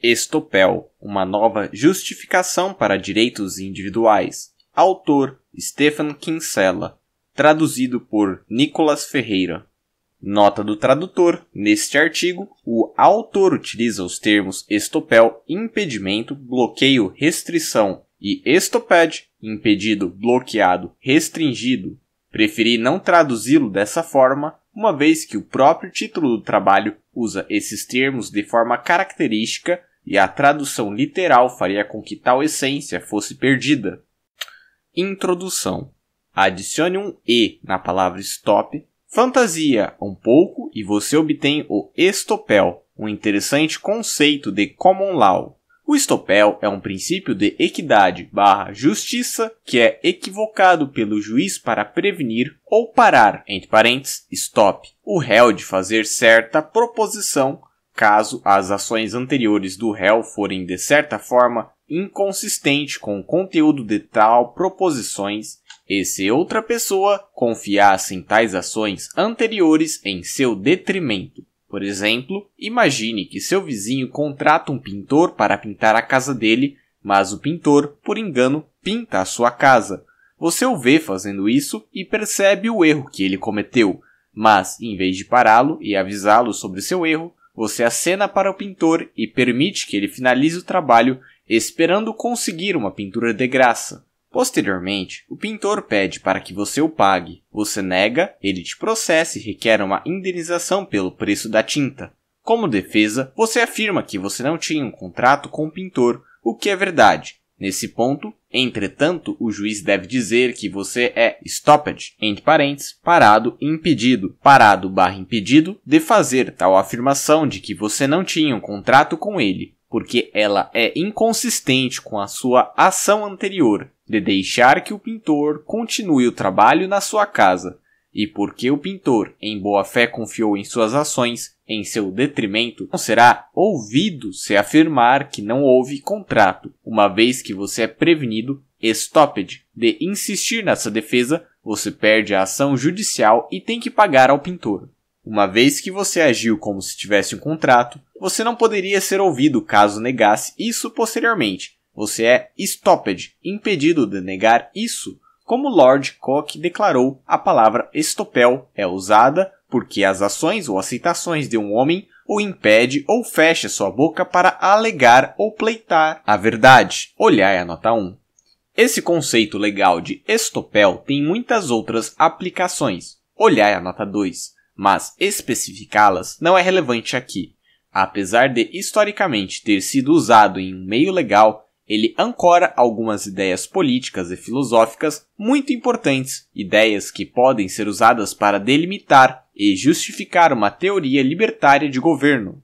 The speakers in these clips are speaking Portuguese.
Estopel, uma nova justificação para direitos individuais. Autor Stefan Kinsella, traduzido por Nicolas Ferreira. Nota do tradutor: Neste artigo, o autor utiliza os termos estopel, impedimento, bloqueio, restrição e estoped, impedido, bloqueado, restringido. Preferi não traduzi-lo dessa forma, uma vez que o próprio título do trabalho usa esses termos de forma característica e a tradução literal faria com que tal essência fosse perdida. Introdução. Adicione um E na palavra stop. Fantasia um pouco e você obtém o estopel, um interessante conceito de common law. O estopel é um princípio de equidade barra justiça que é equivocado pelo juiz para prevenir ou parar, entre parênteses, stop, o réu de fazer certa proposição caso as ações anteriores do réu forem de certa forma inconsistente com o conteúdo de tal proposições e se outra pessoa confiasse em tais ações anteriores em seu detrimento. Por exemplo, imagine que seu vizinho contrata um pintor para pintar a casa dele, mas o pintor, por engano, pinta a sua casa. Você o vê fazendo isso e percebe o erro que ele cometeu, mas, em vez de pará-lo e avisá-lo sobre seu erro, você acena para o pintor e permite que ele finalize o trabalho, esperando conseguir uma pintura de graça. Posteriormente, o pintor pede para que você o pague. Você nega, ele te processa e requer uma indenização pelo preço da tinta. Como defesa, você afirma que você não tinha um contrato com o pintor, o que é verdade, Nesse ponto, entretanto, o juiz deve dizer que você é stopped, entre parênteses, parado e impedido, parado barra impedido de fazer tal afirmação de que você não tinha um contrato com ele, porque ela é inconsistente com a sua ação anterior de deixar que o pintor continue o trabalho na sua casa, e porque o pintor, em boa fé, confiou em suas ações em seu detrimento, não será ouvido se afirmar que não houve contrato, uma vez que você é prevenido stoppage de insistir nessa defesa, você perde a ação judicial e tem que pagar ao pintor. Uma vez que você agiu como se tivesse um contrato, você não poderia ser ouvido caso negasse isso posteriormente. Você é stopped, impedido de negar isso, como Lord Coke declarou, a palavra estopel é usada porque as ações ou aceitações de um homem o impede ou fecha sua boca para alegar ou pleitar a verdade. Olhar a nota 1. Esse conceito legal de estopel tem muitas outras aplicações. Olhar a nota 2, mas especificá-las não é relevante aqui. Apesar de historicamente ter sido usado em um meio legal, ele ancora algumas ideias políticas e filosóficas muito importantes, ideias que podem ser usadas para delimitar e justificar uma teoria libertária de governo.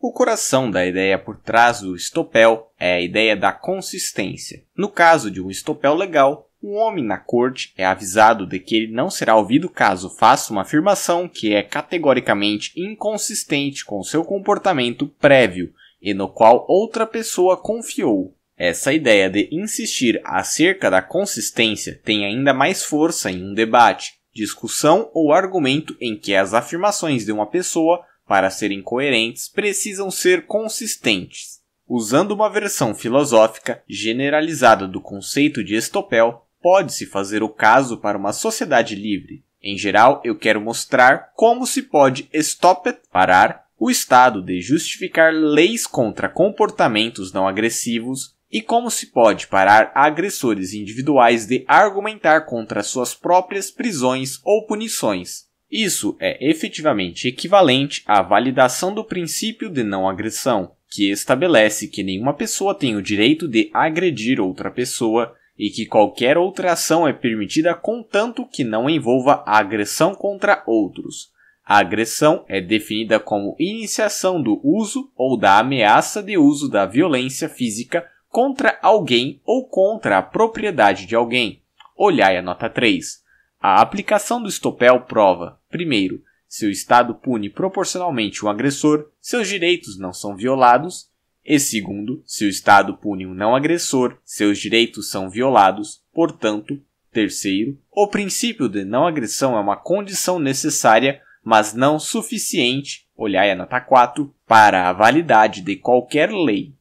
O coração da ideia por trás do estopel é a ideia da consistência. No caso de um estopel legal, um homem na corte é avisado de que ele não será ouvido caso faça uma afirmação que é categoricamente inconsistente com seu comportamento prévio e no qual outra pessoa confiou. Essa ideia de insistir acerca da consistência tem ainda mais força em um debate, discussão ou argumento em que as afirmações de uma pessoa, para serem coerentes, precisam ser consistentes. Usando uma versão filosófica generalizada do conceito de estopel, pode-se fazer o caso para uma sociedade livre. Em geral, eu quero mostrar como se pode stop it, parar o estado de justificar leis contra comportamentos não agressivos e como se pode parar agressores individuais de argumentar contra suas próprias prisões ou punições? Isso é efetivamente equivalente à validação do princípio de não agressão, que estabelece que nenhuma pessoa tem o direito de agredir outra pessoa e que qualquer outra ação é permitida contanto que não envolva agressão contra outros. A agressão é definida como iniciação do uso ou da ameaça de uso da violência física contra alguém ou contra a propriedade de alguém. Olhai a nota 3. A aplicação do estopel prova, primeiro, se o Estado pune proporcionalmente o um agressor, seus direitos não são violados, e segundo, se o Estado pune um não agressor, seus direitos são violados, portanto, terceiro, o princípio de não agressão é uma condição necessária, mas não suficiente, olhai a nota 4, para a validade de qualquer lei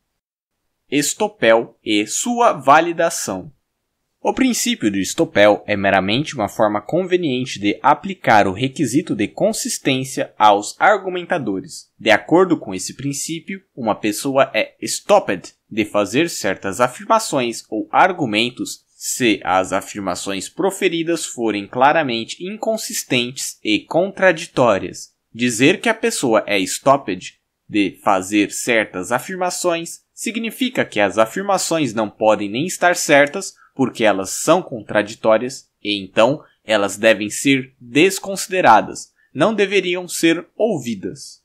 estopel e sua validação. O princípio do estopel é meramente uma forma conveniente de aplicar o requisito de consistência aos argumentadores. De acordo com esse princípio, uma pessoa é stopped de fazer certas afirmações ou argumentos se as afirmações proferidas forem claramente inconsistentes e contraditórias. Dizer que a pessoa é stopped de fazer certas afirmações significa que as afirmações não podem nem estar certas, porque elas são contraditórias, e então elas devem ser desconsideradas, não deveriam ser ouvidas.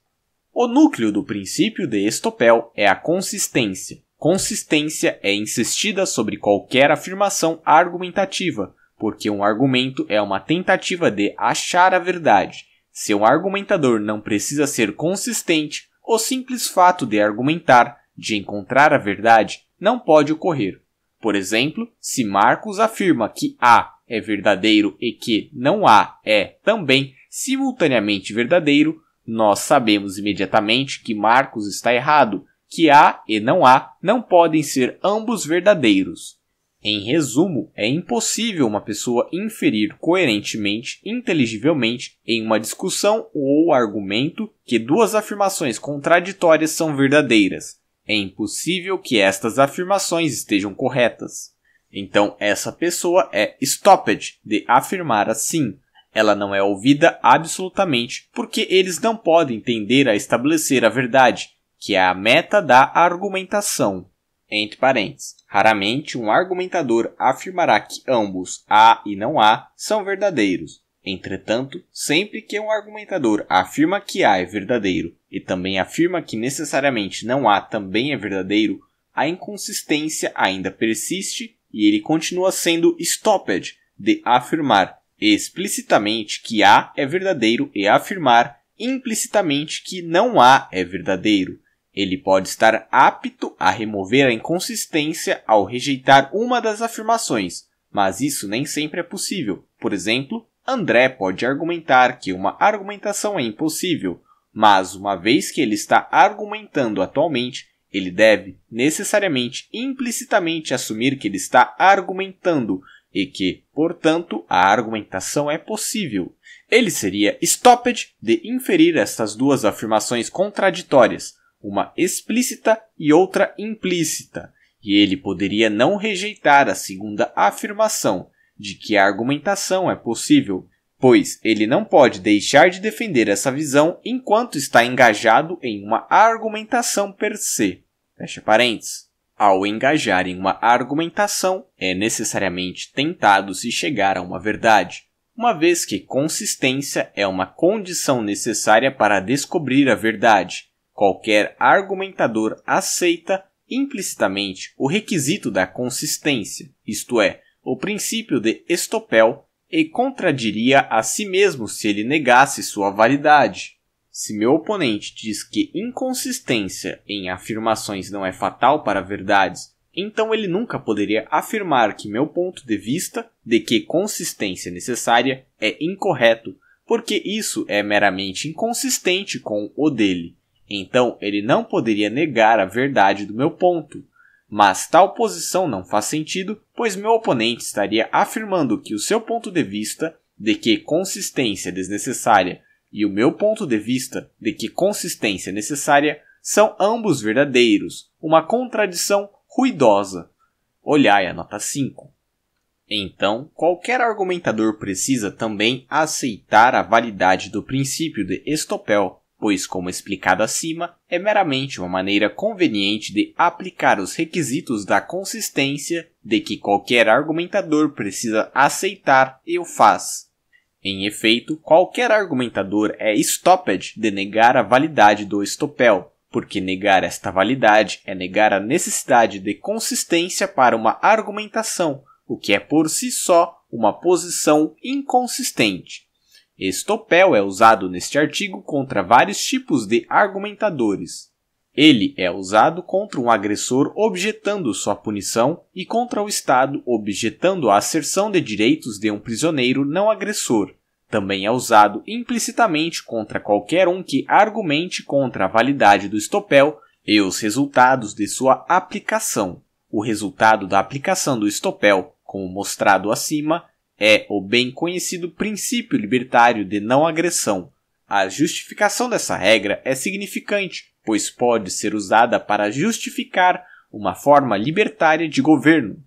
O núcleo do princípio de Estopel é a consistência. Consistência é insistida sobre qualquer afirmação argumentativa, porque um argumento é uma tentativa de achar a verdade. Se um argumentador não precisa ser consistente, o simples fato de argumentar de encontrar a verdade não pode ocorrer. Por exemplo, se Marcos afirma que A é verdadeiro e que não A é também simultaneamente verdadeiro, nós sabemos imediatamente que Marcos está errado, que A e não A não podem ser ambos verdadeiros. Em resumo, é impossível uma pessoa inferir coerentemente, inteligivelmente, em uma discussão ou argumento que duas afirmações contraditórias são verdadeiras, é impossível que estas afirmações estejam corretas. Então essa pessoa é stopped de afirmar assim. Ela não é ouvida absolutamente porque eles não podem tender a estabelecer a verdade, que é a meta da argumentação. Entre parênteses, raramente um argumentador afirmará que ambos A e não A são verdadeiros. Entretanto, sempre que um argumentador afirma que A é verdadeiro e também afirma que necessariamente não há também é verdadeiro, a inconsistência ainda persiste e ele continua sendo stopped de afirmar explicitamente que A é verdadeiro e afirmar implicitamente que não há é verdadeiro. Ele pode estar apto a remover a inconsistência ao rejeitar uma das afirmações, mas isso nem sempre é possível. Por exemplo, André pode argumentar que uma argumentação é impossível, mas uma vez que ele está argumentando atualmente, ele deve necessariamente implicitamente assumir que ele está argumentando e que, portanto, a argumentação é possível. Ele seria stopped de inferir estas duas afirmações contraditórias, uma explícita e outra implícita, e ele poderia não rejeitar a segunda afirmação, de que a argumentação é possível, pois ele não pode deixar de defender essa visão enquanto está engajado em uma argumentação per se. Fecha parênteses. Ao engajar em uma argumentação, é necessariamente tentado se chegar a uma verdade, uma vez que consistência é uma condição necessária para descobrir a verdade. Qualquer argumentador aceita implicitamente o requisito da consistência, isto é, o princípio de Estopel e contradiria a si mesmo se ele negasse sua validade. Se meu oponente diz que inconsistência em afirmações não é fatal para verdades, então ele nunca poderia afirmar que meu ponto de vista de que consistência necessária é incorreto, porque isso é meramente inconsistente com o dele. Então ele não poderia negar a verdade do meu ponto, mas tal posição não faz sentido, pois meu oponente estaria afirmando que o seu ponto de vista de que consistência é desnecessária e o meu ponto de vista de que consistência é necessária são ambos verdadeiros, uma contradição ruidosa. Olhai a nota 5. Então, qualquer argumentador precisa também aceitar a validade do princípio de Estoppel, pois, como explicado acima, é meramente uma maneira conveniente de aplicar os requisitos da consistência de que qualquer argumentador precisa aceitar e o faz. Em efeito, qualquer argumentador é stopped de negar a validade do estopel, porque negar esta validade é negar a necessidade de consistência para uma argumentação, o que é por si só uma posição inconsistente. Estopel é usado neste artigo contra vários tipos de argumentadores. Ele é usado contra um agressor objetando sua punição e contra o Estado objetando a asserção de direitos de um prisioneiro não agressor. Também é usado implicitamente contra qualquer um que argumente contra a validade do estopel e os resultados de sua aplicação. O resultado da aplicação do estopel, como mostrado acima, é o bem conhecido princípio libertário de não agressão. A justificação dessa regra é significante, pois pode ser usada para justificar uma forma libertária de governo.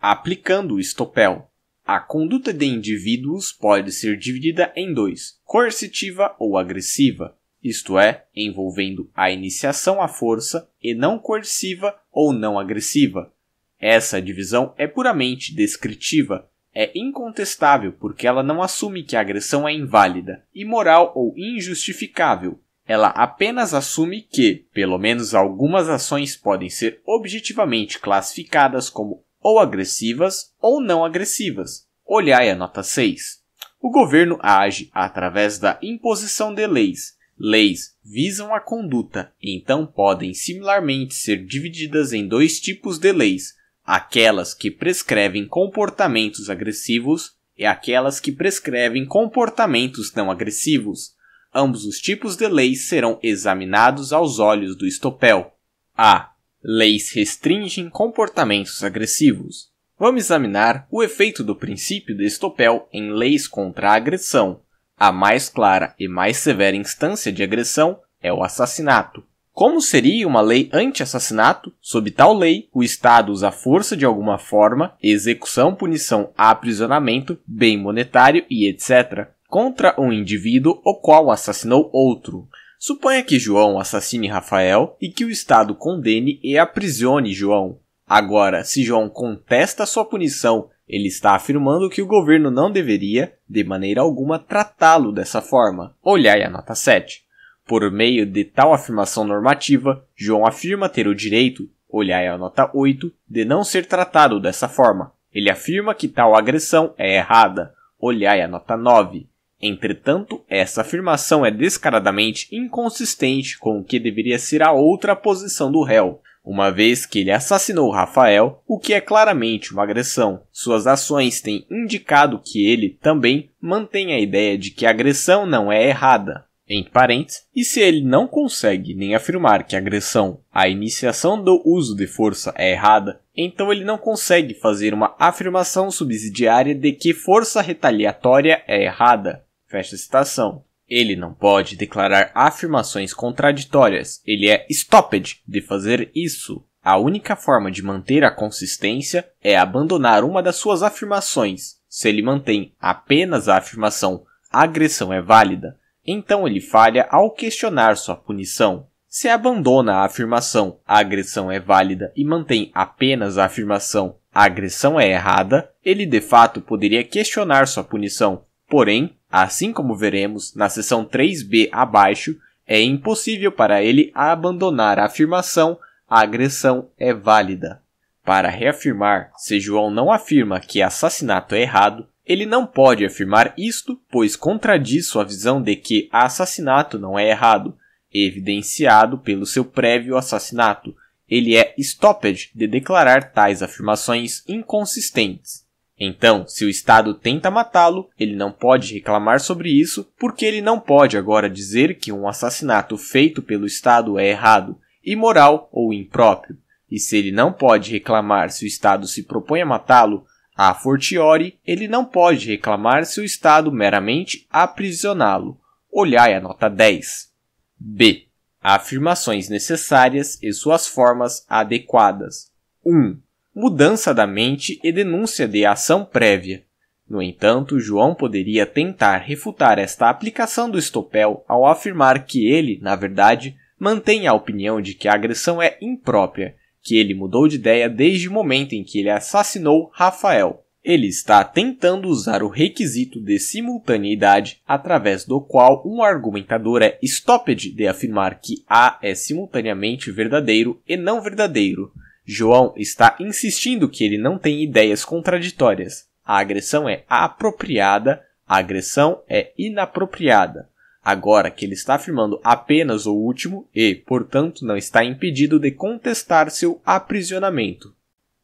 Aplicando o estopel, a conduta de indivíduos pode ser dividida em dois: coercitiva ou agressiva, isto é, envolvendo a iniciação à força, e não coerciva ou não agressiva. Essa divisão é puramente descritiva, é incontestável porque ela não assume que a agressão é inválida, imoral ou injustificável. Ela apenas assume que, pelo menos algumas ações podem ser objetivamente classificadas como ou agressivas ou não agressivas. Olhai a nota 6. O governo age através da imposição de leis. Leis visam a conduta, então podem similarmente ser divididas em dois tipos de leis: aquelas que prescrevem comportamentos agressivos e aquelas que prescrevem comportamentos não agressivos. Ambos os tipos de leis serão examinados aos olhos do estopel. A. Leis restringem comportamentos agressivos. Vamos examinar o efeito do princípio de estopel em leis contra a agressão. A mais clara e mais severa instância de agressão é o assassinato. Como seria uma lei anti-assassinato? Sob tal lei, o Estado usa força de alguma forma, execução, punição, aprisionamento, bem monetário e etc. contra um indivíduo o qual assassinou outro. Suponha que João assassine Rafael e que o Estado condene e aprisione João. Agora, se João contesta sua punição, ele está afirmando que o governo não deveria, de maneira alguma, tratá-lo dessa forma. Olhai a nota 7. Por meio de tal afirmação normativa, João afirma ter o direito, olhai a nota 8, de não ser tratado dessa forma. Ele afirma que tal agressão é errada, olhai a nota 9. Entretanto, essa afirmação é descaradamente inconsistente com o que deveria ser a outra posição do réu, uma vez que ele assassinou Rafael, o que é claramente uma agressão. Suas ações têm indicado que ele também mantém a ideia de que a agressão não é errada. Em parentes e se ele não consegue nem afirmar que a agressão, a iniciação do uso de força é errada, então ele não consegue fazer uma afirmação subsidiária de que força retaliatória é errada. Fecha citação. Ele não pode declarar afirmações contraditórias. Ele é stopped de fazer isso. A única forma de manter a consistência é abandonar uma das suas afirmações. Se ele mantém apenas a afirmação agressão é válida, então ele falha ao questionar sua punição. Se abandona a afirmação a agressão é válida e mantém apenas a afirmação a agressão é errada, ele de fato poderia questionar sua punição. Porém, assim como veremos na seção 3b abaixo, é impossível para ele abandonar a afirmação a agressão é válida. Para reafirmar, se João não afirma que assassinato é errado, ele não pode afirmar isto, pois contradiz sua visão de que assassinato não é errado, evidenciado pelo seu prévio assassinato. Ele é stopped de declarar tais afirmações inconsistentes. Então, se o Estado tenta matá-lo, ele não pode reclamar sobre isso, porque ele não pode agora dizer que um assassinato feito pelo Estado é errado, imoral ou impróprio. E se ele não pode reclamar se o Estado se propõe a matá-lo, a fortiori, ele não pode reclamar se o Estado meramente aprisioná-lo. Olhai a nota 10. B. Afirmações necessárias e suas formas adequadas. 1. Mudança da mente e denúncia de ação prévia. No entanto, João poderia tentar refutar esta aplicação do estopel ao afirmar que ele, na verdade, mantém a opinião de que a agressão é imprópria que ele mudou de ideia desde o momento em que ele assassinou Rafael. Ele está tentando usar o requisito de simultaneidade, através do qual um argumentador é stopped de afirmar que A é simultaneamente verdadeiro e não verdadeiro. João está insistindo que ele não tem ideias contraditórias. A agressão é apropriada, a agressão é inapropriada agora que ele está afirmando apenas o último e, portanto, não está impedido de contestar seu aprisionamento.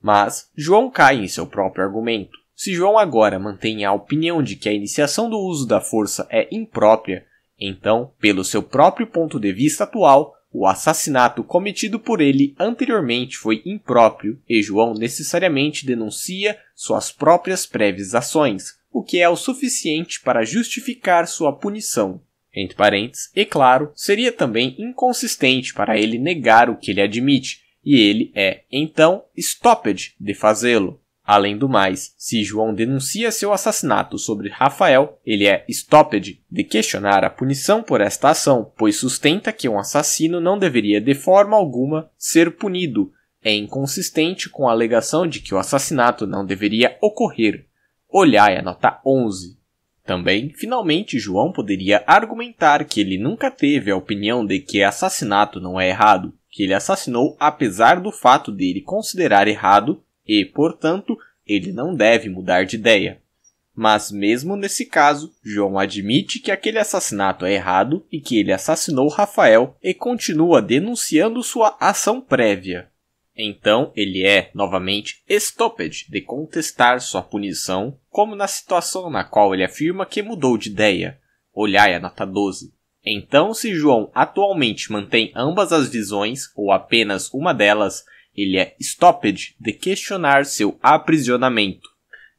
Mas João cai em seu próprio argumento. Se João agora mantém a opinião de que a iniciação do uso da força é imprópria, então, pelo seu próprio ponto de vista atual, o assassinato cometido por ele anteriormente foi impróprio e João necessariamente denuncia suas próprias prévias ações, o que é o suficiente para justificar sua punição entre parênteses, e claro, seria também inconsistente para ele negar o que ele admite, e ele é, então, stopped de fazê-lo. Além do mais, se João denuncia seu assassinato sobre Rafael, ele é stopped de questionar a punição por esta ação, pois sustenta que um assassino não deveria de forma alguma ser punido. É inconsistente com a alegação de que o assassinato não deveria ocorrer. Olhai a nota 11. Também, finalmente, João poderia argumentar que ele nunca teve a opinião de que assassinato não é errado, que ele assassinou apesar do fato dele considerar errado e, portanto, ele não deve mudar de ideia. Mas mesmo nesse caso, João admite que aquele assassinato é errado e que ele assassinou Rafael e continua denunciando sua ação prévia. Então ele é, novamente, stopped de contestar sua punição, como na situação na qual ele afirma que mudou de ideia. Olhai a nota 12. Então, se João atualmente mantém ambas as visões, ou apenas uma delas, ele é stopped de questionar seu aprisionamento.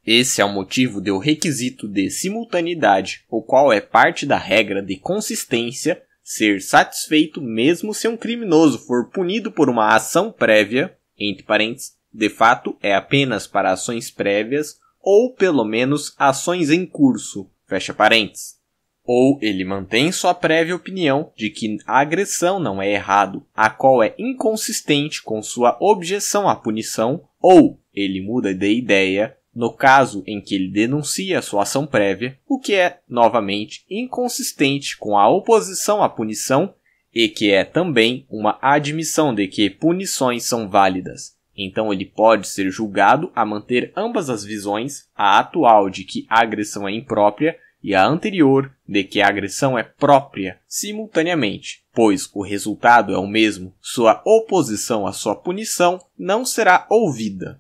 Esse é o motivo do requisito de simultaneidade, o qual é parte da regra de consistência ser satisfeito mesmo se um criminoso for punido por uma ação prévia, entre parênteses, de fato é apenas para ações prévias ou pelo menos ações em curso, fecha parênteses. Ou ele mantém sua prévia opinião de que a agressão não é errado, a qual é inconsistente com sua objeção à punição, ou ele muda de ideia no caso em que ele denuncia sua ação prévia, o que é, novamente, inconsistente com a oposição à punição e que é também uma admissão de que punições são válidas. Então ele pode ser julgado a manter ambas as visões, a atual de que a agressão é imprópria e a anterior de que a agressão é própria, simultaneamente, pois o resultado é o mesmo, sua oposição à sua punição não será ouvida.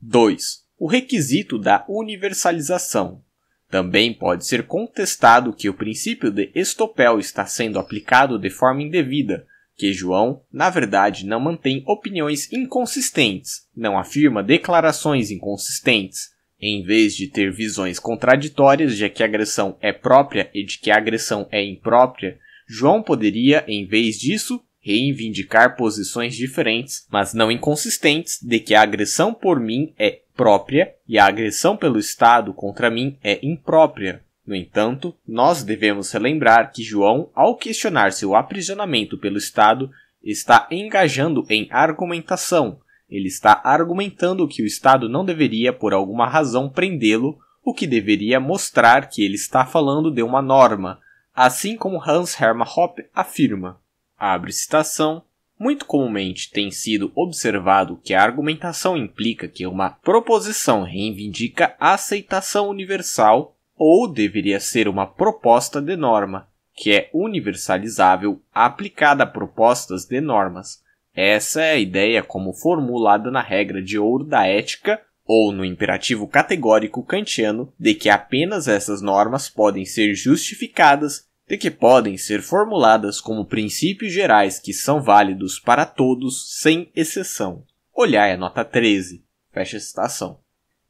2 o requisito da universalização. Também pode ser contestado que o princípio de estopel está sendo aplicado de forma indevida, que João, na verdade, não mantém opiniões inconsistentes, não afirma declarações inconsistentes, em vez de ter visões contraditórias de que a agressão é própria e de que a agressão é imprópria, João poderia, em vez disso, reivindicar posições diferentes, mas não inconsistentes, de que a agressão por mim é própria e a agressão pelo Estado contra mim é imprópria. No entanto, nós devemos relembrar que João, ao questionar seu aprisionamento pelo Estado, está engajando em argumentação. Ele está argumentando que o Estado não deveria, por alguma razão, prendê-lo, o que deveria mostrar que ele está falando de uma norma, assim como Hans Hermann Hoppe afirma. Abre citação. Muito comumente tem sido observado que a argumentação implica que uma proposição reivindica a aceitação universal ou deveria ser uma proposta de norma, que é universalizável aplicada a propostas de normas. Essa é a ideia como formulada na regra de ouro da ética ou no imperativo categórico kantiano de que apenas essas normas podem ser justificadas de que podem ser formuladas como princípios gerais que são válidos para todos, sem exceção. Olhar a nota 13. Fecha citação.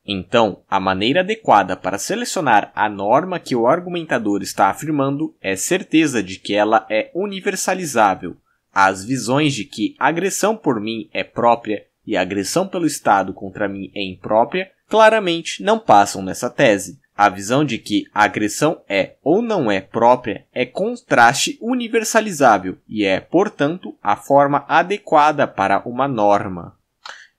Então, a maneira adequada para selecionar a norma que o argumentador está afirmando é certeza de que ela é universalizável. As visões de que agressão por mim é própria e agressão pelo Estado contra mim é imprópria claramente não passam nessa tese. A visão de que a agressão é ou não é própria é contraste universalizável e é, portanto, a forma adequada para uma norma.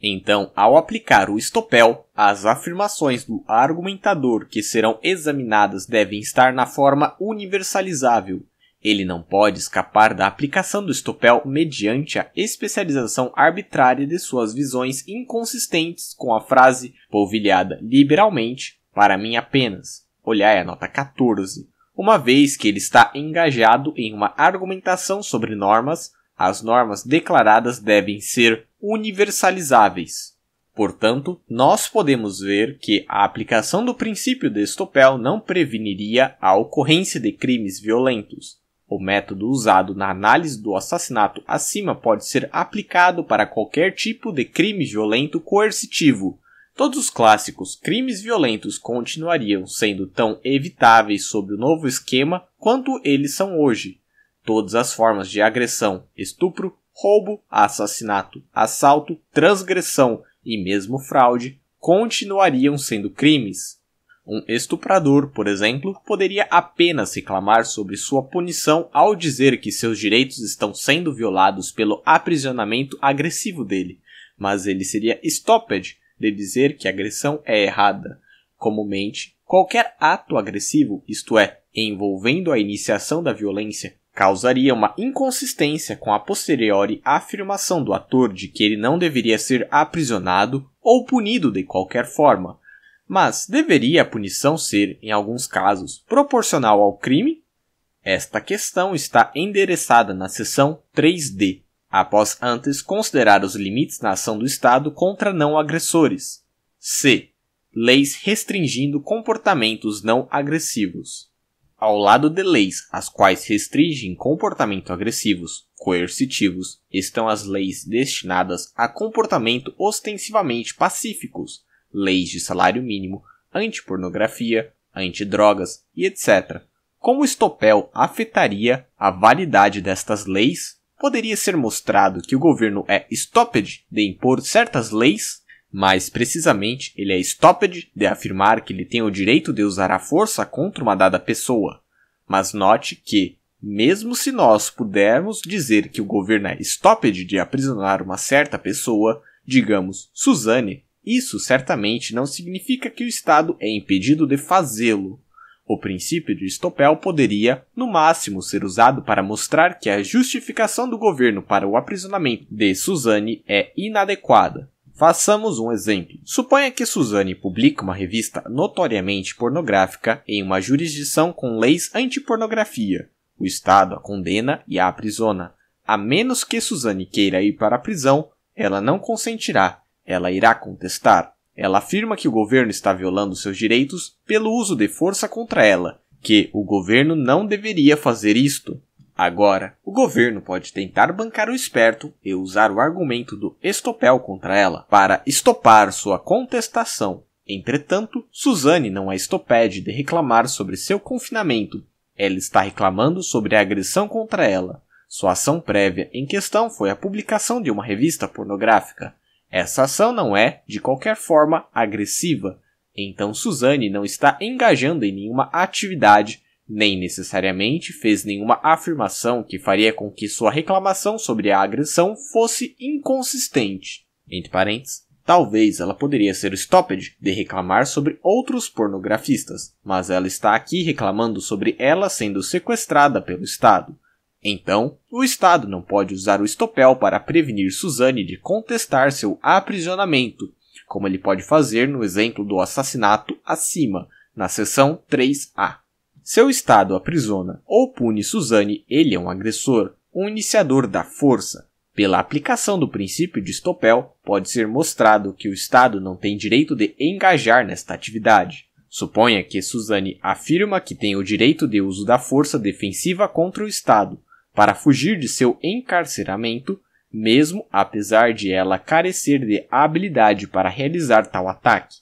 Então, ao aplicar o estopel, as afirmações do argumentador que serão examinadas devem estar na forma universalizável. Ele não pode escapar da aplicação do estopel mediante a especialização arbitrária de suas visões inconsistentes com a frase polvilhada liberalmente para mim apenas, olhar é a nota 14, uma vez que ele está engajado em uma argumentação sobre normas, as normas declaradas devem ser universalizáveis. Portanto, nós podemos ver que a aplicação do princípio de Estoppel não preveniria a ocorrência de crimes violentos. O método usado na análise do assassinato acima pode ser aplicado para qualquer tipo de crime violento coercitivo, Todos os clássicos crimes violentos continuariam sendo tão evitáveis sob o novo esquema quanto eles são hoje. Todas as formas de agressão, estupro, roubo, assassinato, assalto, transgressão e mesmo fraude continuariam sendo crimes. Um estuprador, por exemplo, poderia apenas reclamar sobre sua punição ao dizer que seus direitos estão sendo violados pelo aprisionamento agressivo dele, mas ele seria stopped de dizer que a agressão é errada. Comumente, qualquer ato agressivo, isto é, envolvendo a iniciação da violência, causaria uma inconsistência com a posteriori afirmação do ator de que ele não deveria ser aprisionado ou punido de qualquer forma. Mas deveria a punição ser, em alguns casos, proporcional ao crime? Esta questão está endereçada na seção 3D após antes considerar os limites na ação do Estado contra não agressores. C. Leis restringindo comportamentos não agressivos. Ao lado de leis as quais restringem comportamento agressivos, coercitivos, estão as leis destinadas a comportamento ostensivamente pacíficos, leis de salário mínimo, antipornografia, antidrogas e etc. Como o estopel afetaria a validade destas leis poderia ser mostrado que o governo é stopped de impor certas leis, mais precisamente, ele é stopped de afirmar que ele tem o direito de usar a força contra uma dada pessoa. Mas note que, mesmo se nós pudermos dizer que o governo é stopped de aprisionar uma certa pessoa, digamos Suzane, isso certamente não significa que o Estado é impedido de fazê-lo. O princípio de estopel poderia, no máximo, ser usado para mostrar que a justificação do governo para o aprisionamento de Suzanne é inadequada. Façamos um exemplo. Suponha que Suzanne publica uma revista notoriamente pornográfica em uma jurisdição com leis anti-pornografia. O Estado a condena e a aprisiona. A menos que Suzanne queira ir para a prisão, ela não consentirá. Ela irá contestar. Ela afirma que o governo está violando seus direitos pelo uso de força contra ela, que o governo não deveria fazer isto. Agora, o governo pode tentar bancar o esperto e usar o argumento do estopel contra ela para estopar sua contestação. Entretanto, Suzane não é estopede de reclamar sobre seu confinamento. Ela está reclamando sobre a agressão contra ela. Sua ação prévia em questão foi a publicação de uma revista pornográfica. Essa ação não é, de qualquer forma, agressiva, então Suzane não está engajando em nenhuma atividade, nem necessariamente fez nenhuma afirmação que faria com que sua reclamação sobre a agressão fosse inconsistente. Entre parênteses, talvez ela poderia ser o stoppage de reclamar sobre outros pornografistas, mas ela está aqui reclamando sobre ela sendo sequestrada pelo Estado. Então, o Estado não pode usar o estopel para prevenir Suzane de contestar seu aprisionamento, como ele pode fazer no exemplo do assassinato acima, na seção 3A. Se o Estado aprisiona ou pune Suzane, ele é um agressor, um iniciador da força. Pela aplicação do princípio de estopel, pode ser mostrado que o Estado não tem direito de engajar nesta atividade. Suponha que Suzane afirma que tem o direito de uso da força defensiva contra o Estado, para fugir de seu encarceramento, mesmo apesar de ela carecer de habilidade para realizar tal ataque.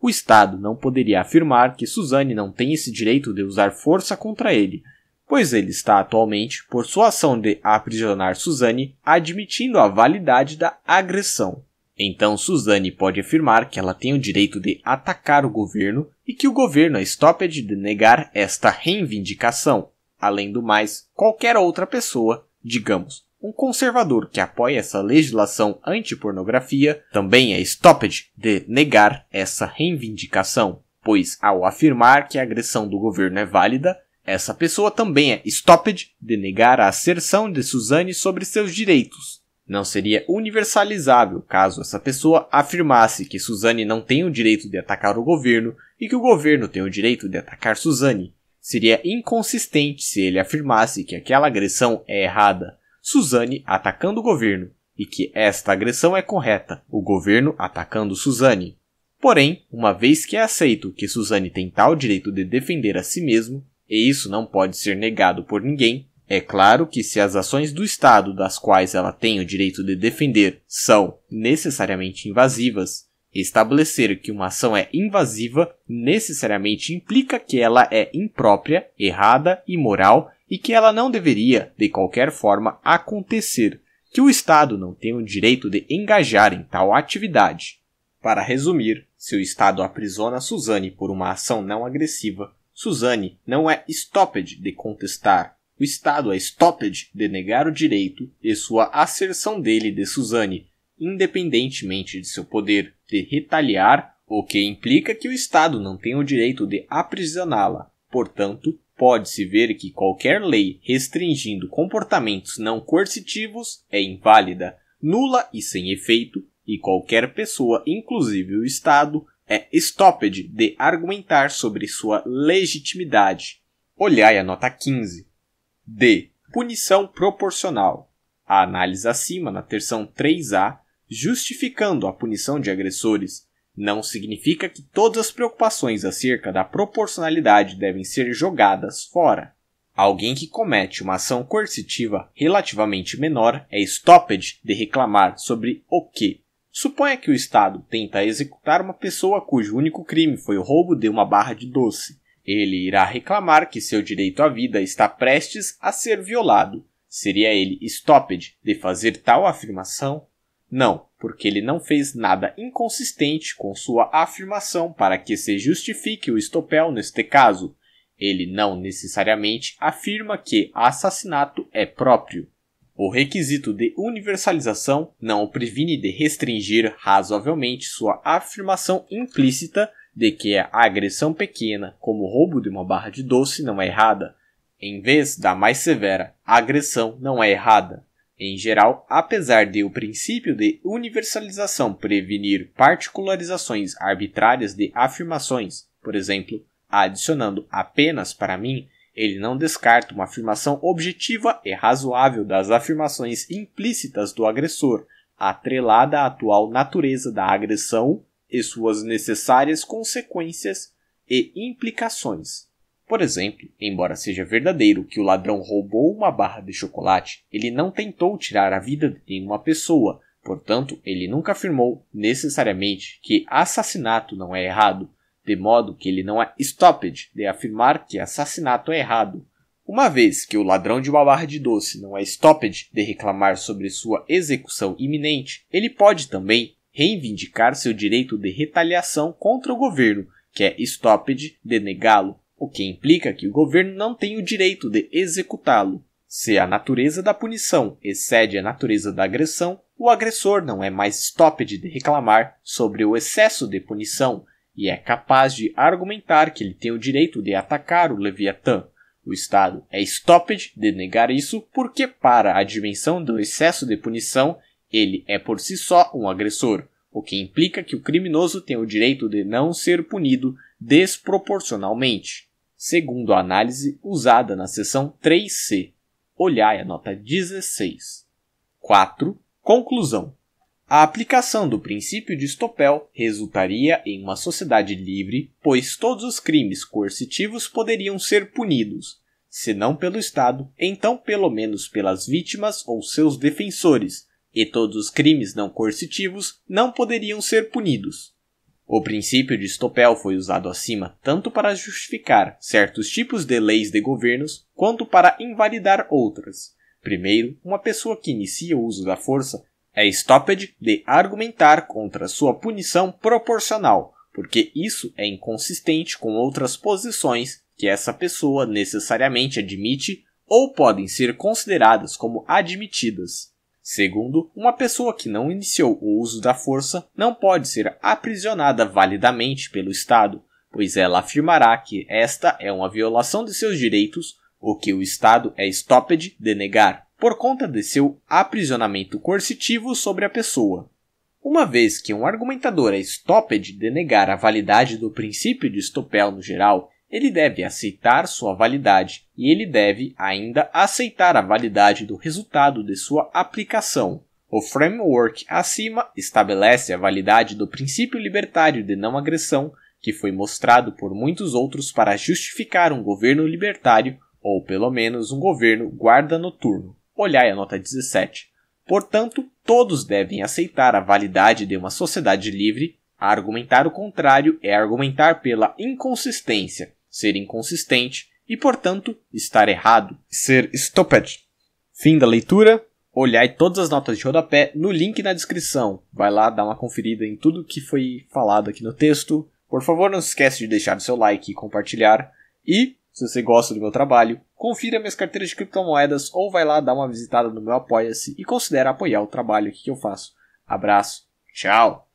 O Estado não poderia afirmar que Suzanne não tem esse direito de usar força contra ele, pois ele está atualmente, por sua ação de aprisionar Suzanne, admitindo a validade da agressão. Então Suzanne pode afirmar que ela tem o direito de atacar o governo e que o governo a estopia é de negar esta reivindicação. Além do mais, qualquer outra pessoa, digamos, um conservador que apoia essa legislação anti-pornografia, também é stopped de negar essa reivindicação, pois ao afirmar que a agressão do governo é válida, essa pessoa também é stopped de negar a asserção de Suzane sobre seus direitos. Não seria universalizável caso essa pessoa afirmasse que Suzane não tem o direito de atacar o governo e que o governo tem o direito de atacar Suzane. Seria inconsistente se ele afirmasse que aquela agressão é errada, Suzane atacando o governo, e que esta agressão é correta, o governo atacando Suzane. Porém, uma vez que é aceito que Suzane tem tal direito de defender a si mesmo, e isso não pode ser negado por ninguém, é claro que se as ações do Estado das quais ela tem o direito de defender são necessariamente invasivas, Estabelecer que uma ação é invasiva necessariamente implica que ela é imprópria, errada, imoral e que ela não deveria, de qualquer forma, acontecer, que o Estado não tem o direito de engajar em tal atividade. Para resumir, se o Estado aprisiona Suzane por uma ação não agressiva, Suzane não é stopped de contestar. O Estado é stopped de negar o direito e sua asserção dele de Suzane independentemente de seu poder de retaliar, o que implica que o Estado não tem o direito de aprisioná-la. Portanto, pode-se ver que qualquer lei restringindo comportamentos não coercitivos é inválida, nula e sem efeito, e qualquer pessoa, inclusive o Estado, é stopped de argumentar sobre sua legitimidade. Olhai a nota 15. D. Punição proporcional. A análise acima, na terção 3A, justificando a punição de agressores, não significa que todas as preocupações acerca da proporcionalidade devem ser jogadas fora. Alguém que comete uma ação coercitiva relativamente menor é stopped de reclamar sobre o que. Suponha que o Estado tenta executar uma pessoa cujo único crime foi o roubo de uma barra de doce. Ele irá reclamar que seu direito à vida está prestes a ser violado. Seria ele stopped de fazer tal afirmação? Não, porque ele não fez nada inconsistente com sua afirmação para que se justifique o estopel neste caso. Ele não necessariamente afirma que assassinato é próprio. O requisito de universalização não o previne de restringir razoavelmente sua afirmação implícita de que a agressão pequena, como o roubo de uma barra de doce, não é errada, em vez da mais severa, a agressão não é errada. Em geral, apesar de o princípio de universalização prevenir particularizações arbitrárias de afirmações, por exemplo, adicionando apenas para mim, ele não descarta uma afirmação objetiva e razoável das afirmações implícitas do agressor, atrelada à atual natureza da agressão e suas necessárias consequências e implicações. Por exemplo, embora seja verdadeiro que o ladrão roubou uma barra de chocolate, ele não tentou tirar a vida de nenhuma pessoa, portanto, ele nunca afirmou necessariamente que assassinato não é errado, de modo que ele não é stopped de afirmar que assassinato é errado. Uma vez que o ladrão de uma barra de doce não é stopped de reclamar sobre sua execução iminente, ele pode também reivindicar seu direito de retaliação contra o governo, que é stopped de negá-lo o que implica que o governo não tem o direito de executá-lo. Se a natureza da punição excede a natureza da agressão, o agressor não é mais estúpido de reclamar sobre o excesso de punição e é capaz de argumentar que ele tem o direito de atacar o Leviatã. O Estado é estúpido de negar isso porque, para a dimensão do excesso de punição, ele é por si só um agressor, o que implica que o criminoso tem o direito de não ser punido desproporcionalmente, segundo a análise usada na seção 3C. Olhai a nota 16. 4. Conclusão. A aplicação do princípio de Stoppel resultaria em uma sociedade livre, pois todos os crimes coercitivos poderiam ser punidos, se não pelo Estado, então pelo menos pelas vítimas ou seus defensores, e todos os crimes não coercitivos não poderiam ser punidos. O princípio de Stopel foi usado acima tanto para justificar certos tipos de leis de governos quanto para invalidar outras. Primeiro, uma pessoa que inicia o uso da força é stopped de argumentar contra sua punição proporcional, porque isso é inconsistente com outras posições que essa pessoa necessariamente admite ou podem ser consideradas como admitidas. Segundo, uma pessoa que não iniciou o uso da força não pode ser aprisionada validamente pelo Estado, pois ela afirmará que esta é uma violação de seus direitos, o que o Estado é estúpido de negar, por conta de seu aprisionamento coercitivo sobre a pessoa. Uma vez que um argumentador é estúpido de negar a validade do princípio de Stopel no geral ele deve aceitar sua validade e ele deve ainda aceitar a validade do resultado de sua aplicação. O framework acima estabelece a validade do princípio libertário de não agressão, que foi mostrado por muitos outros para justificar um governo libertário ou pelo menos um governo guarda noturno. Olhai a nota 17. Portanto, todos devem aceitar a validade de uma sociedade livre Argumentar o contrário é argumentar pela inconsistência, ser inconsistente e, portanto, estar errado, ser stupid. Fim da leitura. Olhai todas as notas de rodapé no link na descrição. Vai lá dar uma conferida em tudo que foi falado aqui no texto. Por favor, não se esqueça de deixar o seu like e compartilhar. E, se você gosta do meu trabalho, confira minhas carteiras de criptomoedas ou vai lá dar uma visitada no meu Apoia-se e considere apoiar o trabalho que eu faço. Abraço, tchau!